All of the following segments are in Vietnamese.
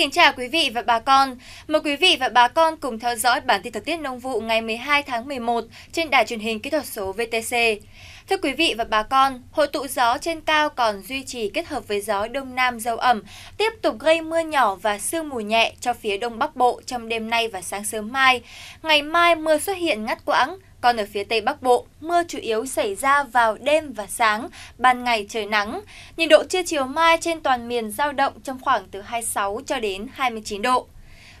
kính chào quý vị và bà con. Mời quý vị và bà con cùng theo dõi bản tin thời tiết nông vụ ngày 12 tháng 11 trên đài truyền hình kỹ thuật số VTC. Thưa quý vị và bà con, hội tụ gió trên cao còn duy trì kết hợp với gió đông nam dâu ẩm, tiếp tục gây mưa nhỏ và sương mù nhẹ cho phía đông bắc bộ trong đêm nay và sáng sớm mai. Ngày mai mưa xuất hiện ngắt quãng, còn ở phía Tây Bắc Bộ, mưa chủ yếu xảy ra vào đêm và sáng, ban ngày trời nắng. Nhiệt độ trưa chiều mai trên toàn miền giao động trong khoảng từ 26 cho đến 29 độ.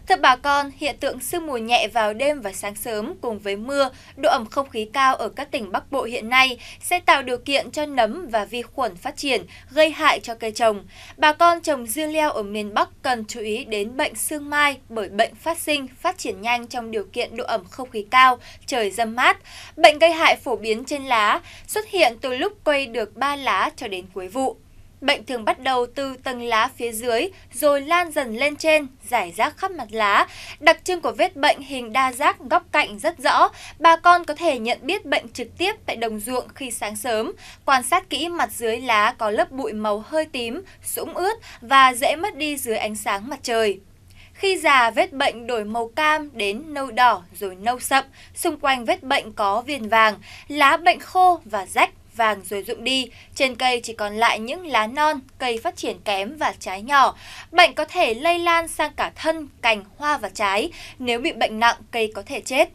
Thưa bà con, hiện tượng sương mù nhẹ vào đêm và sáng sớm cùng với mưa, độ ẩm không khí cao ở các tỉnh Bắc Bộ hiện nay sẽ tạo điều kiện cho nấm và vi khuẩn phát triển, gây hại cho cây trồng. Bà con trồng dưa leo ở miền Bắc cần chú ý đến bệnh sương mai bởi bệnh phát sinh, phát triển nhanh trong điều kiện độ ẩm không khí cao, trời dâm mát. Bệnh gây hại phổ biến trên lá, xuất hiện từ lúc quay được 3 lá cho đến cuối vụ. Bệnh thường bắt đầu từ tầng lá phía dưới rồi lan dần lên trên, giải rác khắp mặt lá. Đặc trưng của vết bệnh hình đa giác góc cạnh rất rõ. Bà con có thể nhận biết bệnh trực tiếp tại đồng ruộng khi sáng sớm. Quan sát kỹ mặt dưới lá có lớp bụi màu hơi tím, sũng ướt và dễ mất đi dưới ánh sáng mặt trời. Khi già, vết bệnh đổi màu cam đến nâu đỏ rồi nâu sậm, xung quanh vết bệnh có viền vàng, lá bệnh khô và rách vàng rồi rụng đi, trên cây chỉ còn lại những lá non, cây phát triển kém và trái nhỏ. Bệnh có thể lây lan sang cả thân, cành, hoa và trái. Nếu bị bệnh nặng, cây có thể chết.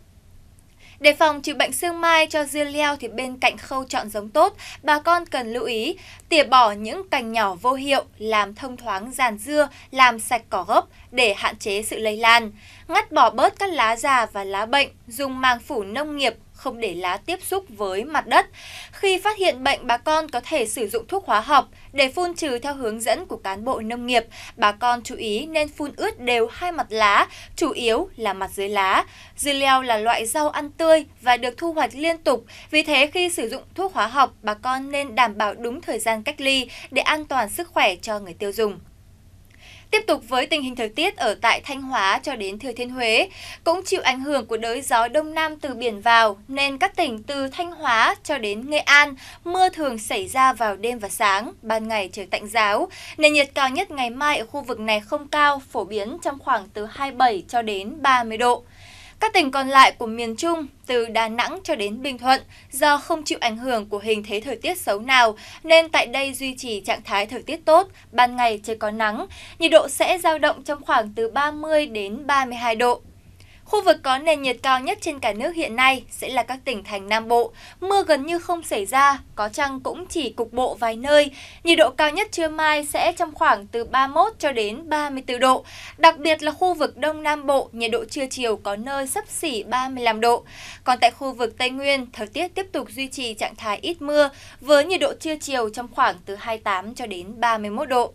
Để phòng trừ bệnh sương mai cho dưa leo thì bên cạnh khâu chọn giống tốt, bà con cần lưu ý tỉa bỏ những cành nhỏ vô hiệu, làm thông thoáng giàn dưa, làm sạch cỏ gốc để hạn chế sự lây lan. Ngắt bỏ bớt các lá già và lá bệnh, dùng màng phủ nông nghiệp không để lá tiếp xúc với mặt đất. Khi phát hiện bệnh, bà con có thể sử dụng thuốc hóa học để phun trừ theo hướng dẫn của cán bộ nông nghiệp. Bà con chú ý nên phun ướt đều hai mặt lá, chủ yếu là mặt dưới lá. Dưa leo là loại rau ăn tươi và được thu hoạch liên tục, vì thế khi sử dụng thuốc hóa học, bà con nên đảm bảo đúng thời gian cách ly để an toàn sức khỏe cho người tiêu dùng. Tiếp tục với tình hình thời tiết ở tại Thanh Hóa cho đến Thừa Thiên Huế, cũng chịu ảnh hưởng của đới gió đông nam từ biển vào nên các tỉnh từ Thanh Hóa cho đến Nghệ An, mưa thường xảy ra vào đêm và sáng, ban ngày trời tạnh giáo. Nền nhiệt cao nhất ngày mai ở khu vực này không cao, phổ biến trong khoảng từ 27 cho đến 30 độ. Các tỉnh còn lại của miền Trung, từ Đà Nẵng cho đến Bình Thuận, do không chịu ảnh hưởng của hình thế thời tiết xấu nào, nên tại đây duy trì trạng thái thời tiết tốt, ban ngày trời có nắng, nhiệt độ sẽ dao động trong khoảng từ 30 đến 32 độ. Khu vực có nền nhiệt cao nhất trên cả nước hiện nay sẽ là các tỉnh thành Nam Bộ. Mưa gần như không xảy ra, có chăng cũng chỉ cục bộ vài nơi. Nhiệt độ cao nhất trưa mai sẽ trong khoảng từ 31 cho đến 34 độ. Đặc biệt là khu vực Đông Nam Bộ, nhiệt độ trưa chiều có nơi sấp xỉ 35 độ. Còn tại khu vực Tây Nguyên, thời tiết tiếp tục duy trì trạng thái ít mưa với nhiệt độ trưa chiều trong khoảng từ 28 cho đến 31 độ.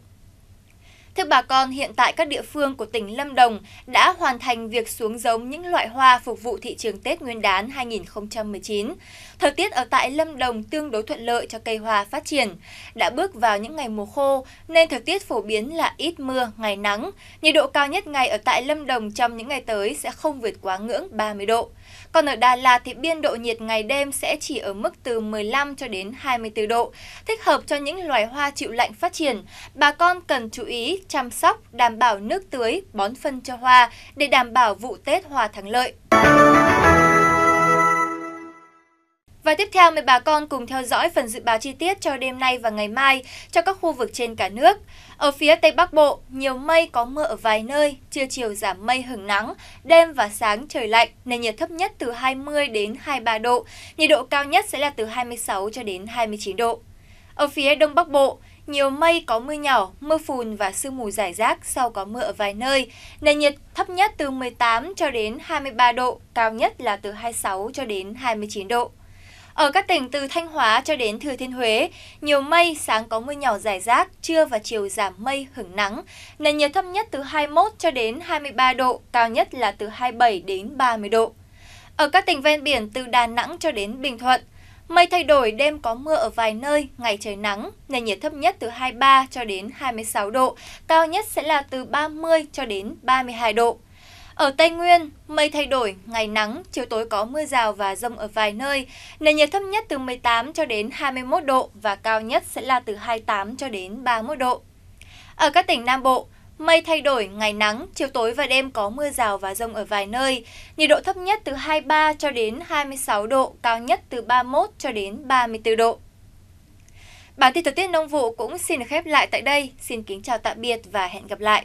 Thưa bà con, hiện tại các địa phương của tỉnh Lâm Đồng đã hoàn thành việc xuống giống những loại hoa phục vụ thị trường Tết Nguyên đán 2019. Thời tiết ở tại Lâm Đồng tương đối thuận lợi cho cây hoa phát triển. Đã bước vào những ngày mùa khô nên thời tiết phổ biến là ít mưa, ngày nắng. Nhiệt độ cao nhất ngày ở tại Lâm Đồng trong những ngày tới sẽ không vượt quá ngưỡng 30 độ. Còn ở Đà Lạt thì biên độ nhiệt ngày đêm sẽ chỉ ở mức từ 15 cho đến 24 độ, thích hợp cho những loài hoa chịu lạnh phát triển. Bà con cần chú ý chăm sóc, đảm bảo nước tưới, bón phân cho hoa để đảm bảo vụ Tết hoa thắng lợi. Và tiếp theo mời bà con cùng theo dõi phần dự báo chi tiết cho đêm nay và ngày mai cho các khu vực trên cả nước. Ở phía Tây Bắc Bộ, nhiều mây có mưa ở vài nơi, trưa chiều giảm mây hứng nắng, đêm và sáng trời lạnh, nền nhiệt thấp nhất từ 20 đến 23 độ, nhiệt độ cao nhất sẽ là từ 26 cho đến 29 độ. Ở phía Đông Bắc Bộ, nhiều mây có mưa nhỏ, mưa phùn và sương mù rải rác, sau có mưa ở vài nơi. Nền nhiệt thấp nhất từ 18 cho đến 23 độ, cao nhất là từ 26 cho đến 29 độ. Ở các tỉnh từ Thanh Hóa cho đến Thừa Thiên Huế, nhiều mây, sáng có mưa nhỏ rải rác, trưa và chiều giảm mây, hứng nắng. Nền nhiệt thấp nhất từ 21 cho đến 23 độ, cao nhất là từ 27 đến 30 độ. Ở các tỉnh ven biển từ Đà Nẵng cho đến Bình Thuận, mây thay đổi, đêm có mưa ở vài nơi, ngày trời nắng, nền nhiệt thấp nhất từ 23 cho đến 26 độ, cao nhất sẽ là từ 30 cho đến 32 độ. Ở Tây Nguyên, mây thay đổi, ngày nắng, chiều tối có mưa rào và rông ở vài nơi. Nền nhiệt thấp nhất từ 18 cho đến 21 độ và cao nhất sẽ là từ 28 cho đến 31 độ. Ở các tỉnh Nam Bộ, mây thay đổi, ngày nắng, chiều tối và đêm có mưa rào và rông ở vài nơi. Nhiệt độ thấp nhất từ 23 cho đến 26 độ, cao nhất từ 31 cho đến 34 độ. Bản tin thời tiết nông vụ cũng xin được khép lại tại đây. Xin kính chào tạm biệt và hẹn gặp lại.